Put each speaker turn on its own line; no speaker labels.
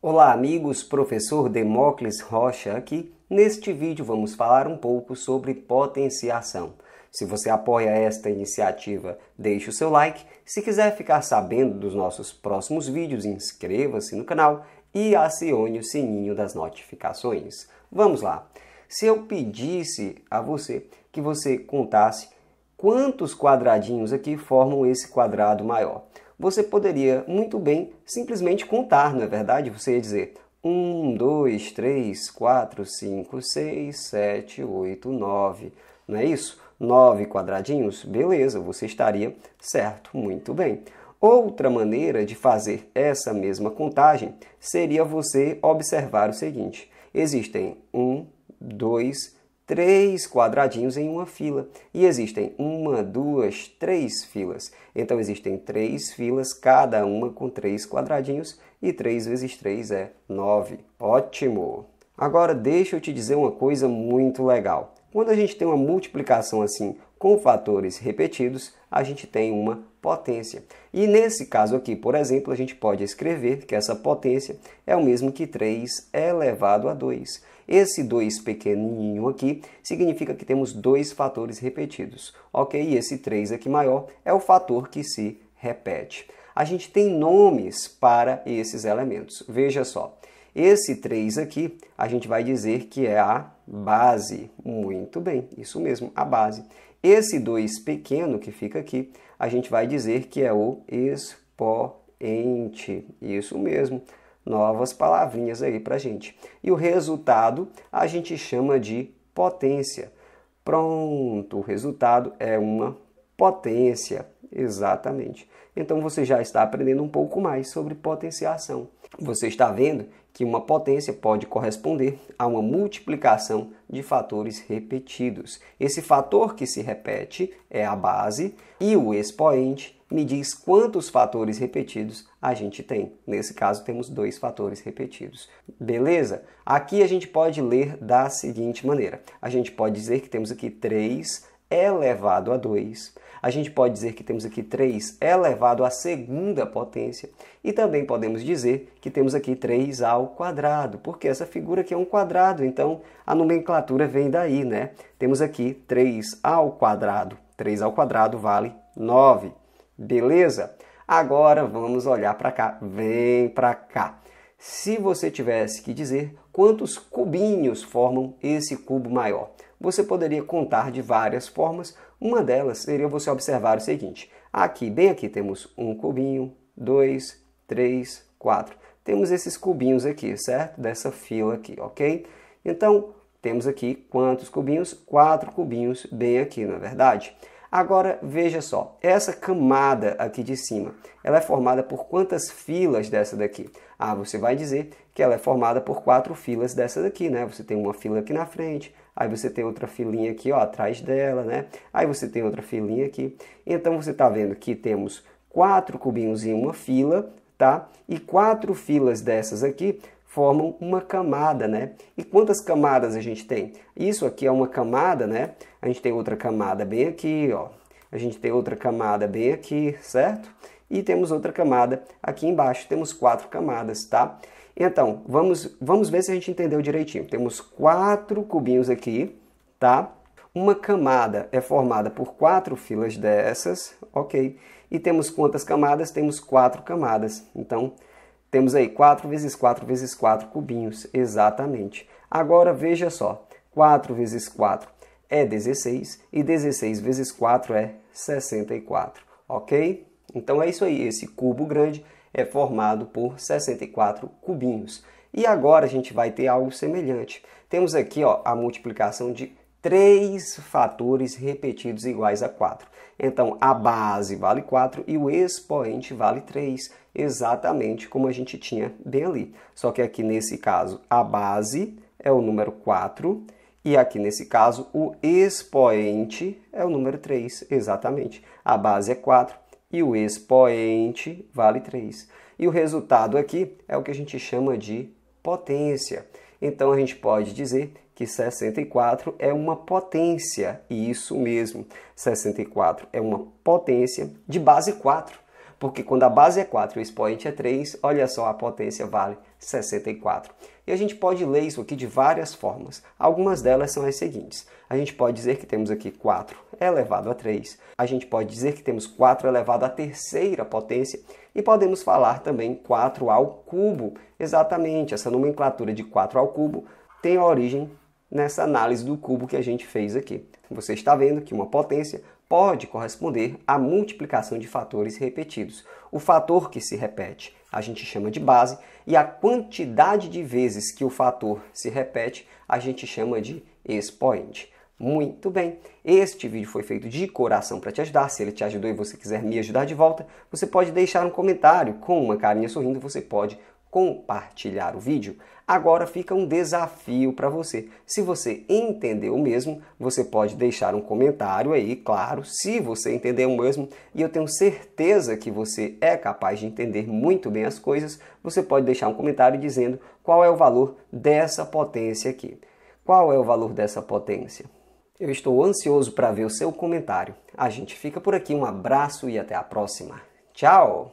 Olá, amigos, professor Demócles Rocha aqui. Neste vídeo vamos falar um pouco sobre potenciação. Se você apoia esta iniciativa, deixe o seu like. Se quiser ficar sabendo dos nossos próximos vídeos, inscreva-se no canal e acione o sininho das notificações. Vamos lá. Se eu pedisse a você que você contasse quantos quadradinhos aqui formam esse quadrado maior, você poderia muito bem simplesmente contar, não é verdade? Você ia dizer 1, 2, 3, 4, 5, 6, 7, 8, 9, não é isso? 9 quadradinhos? Beleza, você estaria certo, muito bem. Outra maneira de fazer essa mesma contagem seria você observar o seguinte: existem 1, 2, 3 três quadradinhos em uma fila. E existem uma, duas, três filas. Então existem três filas, cada uma com três quadradinhos, e três vezes três é nove. Ótimo! Agora deixa eu te dizer uma coisa muito legal. Quando a gente tem uma multiplicação assim com fatores repetidos, a gente tem uma potência. E nesse caso aqui, por exemplo, a gente pode escrever que essa potência é o mesmo que 3 elevado a 2. Esse 2 pequenininho aqui significa que temos dois fatores repetidos, ok? E esse 3 aqui maior é o fator que se repete. A gente tem nomes para esses elementos. Veja só, esse 3 aqui, a gente vai dizer que é a base. Muito bem, isso mesmo, a base. Esse 2 pequeno que fica aqui, a gente vai dizer que é o expoente. Isso mesmo, novas palavrinhas aí para gente. E o resultado a gente chama de potência. Pronto, o resultado é uma potência. Exatamente. Então você já está aprendendo um pouco mais sobre potenciação. Você está vendo que uma potência pode corresponder a uma multiplicação de fatores repetidos. Esse fator que se repete é a base e o expoente me diz quantos fatores repetidos a gente tem. Nesse caso, temos dois fatores repetidos. Beleza? Aqui a gente pode ler da seguinte maneira: a gente pode dizer que temos aqui três é elevado a 2. A gente pode dizer que temos aqui 3 elevado à segunda potência e também podemos dizer que temos aqui 3 ao quadrado, porque essa figura aqui é um quadrado, então a nomenclatura vem daí, né? Temos aqui 3 ao quadrado. 3 ao quadrado vale 9. Beleza? Agora vamos olhar para cá. Vem para cá. Se você tivesse que dizer quantos cubinhos formam esse cubo maior, você poderia contar de várias formas. Uma delas seria você observar o seguinte: aqui, bem aqui, temos um cubinho, dois, três, quatro. Temos esses cubinhos aqui, certo? Dessa fila aqui, ok? Então, temos aqui quantos cubinhos? Quatro cubinhos bem aqui, na é verdade? Agora veja só, essa camada aqui de cima, ela é formada por quantas filas dessa daqui? Ah, você vai dizer que ela é formada por quatro filas dessa daqui, né? Você tem uma fila aqui na frente, aí você tem outra filinha aqui ó, atrás dela, né? Aí você tem outra filinha aqui. Então você está vendo que temos quatro cubinhos em uma fila, tá? E quatro filas dessas aqui formam uma camada, né? E quantas camadas a gente tem? Isso aqui é uma camada, né? A gente tem outra camada bem aqui, ó. A gente tem outra camada bem aqui, certo? E temos outra camada aqui embaixo. Temos quatro camadas, tá? Então, vamos, vamos ver se a gente entendeu direitinho. Temos quatro cubinhos aqui, tá? Uma camada é formada por quatro filas dessas, ok? E temos quantas camadas? Temos quatro camadas. Então, temos aí 4 vezes 4 vezes 4 cubinhos, exatamente. Agora veja só, 4 vezes 4 é 16 e 16 vezes 4 é 64, ok? Então é isso aí, esse cubo grande é formado por 64 cubinhos. E agora a gente vai ter algo semelhante. Temos aqui ó, a multiplicação de três fatores repetidos iguais a 4. Então, a base vale 4 e o expoente vale 3, exatamente como a gente tinha bem ali. Só que aqui nesse caso, a base é o número 4 e aqui nesse caso, o expoente é o número 3, exatamente. A base é 4 e o expoente vale 3. E o resultado aqui é o que a gente chama de potência. Então, a gente pode dizer que 64 é uma potência, e isso mesmo, 64 é uma potência de base 4, porque quando a base é 4 e o expoente é 3, olha só, a potência vale 64. E a gente pode ler isso aqui de várias formas. Algumas delas são as seguintes. A gente pode dizer que temos aqui 4 elevado a 3. A gente pode dizer que temos 4 elevado à terceira potência. E podemos falar também 4 ao cubo. Exatamente, essa nomenclatura de 4 ao cubo tem origem nessa análise do cubo que a gente fez aqui. Então, você está vendo que uma potência pode corresponder à multiplicação de fatores repetidos. O fator que se repete a gente chama de base e a quantidade de vezes que o fator se repete a gente chama de expoente. Muito bem, este vídeo foi feito de coração para te ajudar. Se ele te ajudou e você quiser me ajudar de volta, você pode deixar um comentário com uma carinha sorrindo, você pode compartilhar o vídeo, agora fica um desafio para você. Se você entendeu mesmo, você pode deixar um comentário aí, claro, se você entendeu mesmo, e eu tenho certeza que você é capaz de entender muito bem as coisas, você pode deixar um comentário dizendo qual é o valor dessa potência aqui. Qual é o valor dessa potência? Eu estou ansioso para ver o seu comentário. A gente fica por aqui, um abraço e até a próxima. Tchau!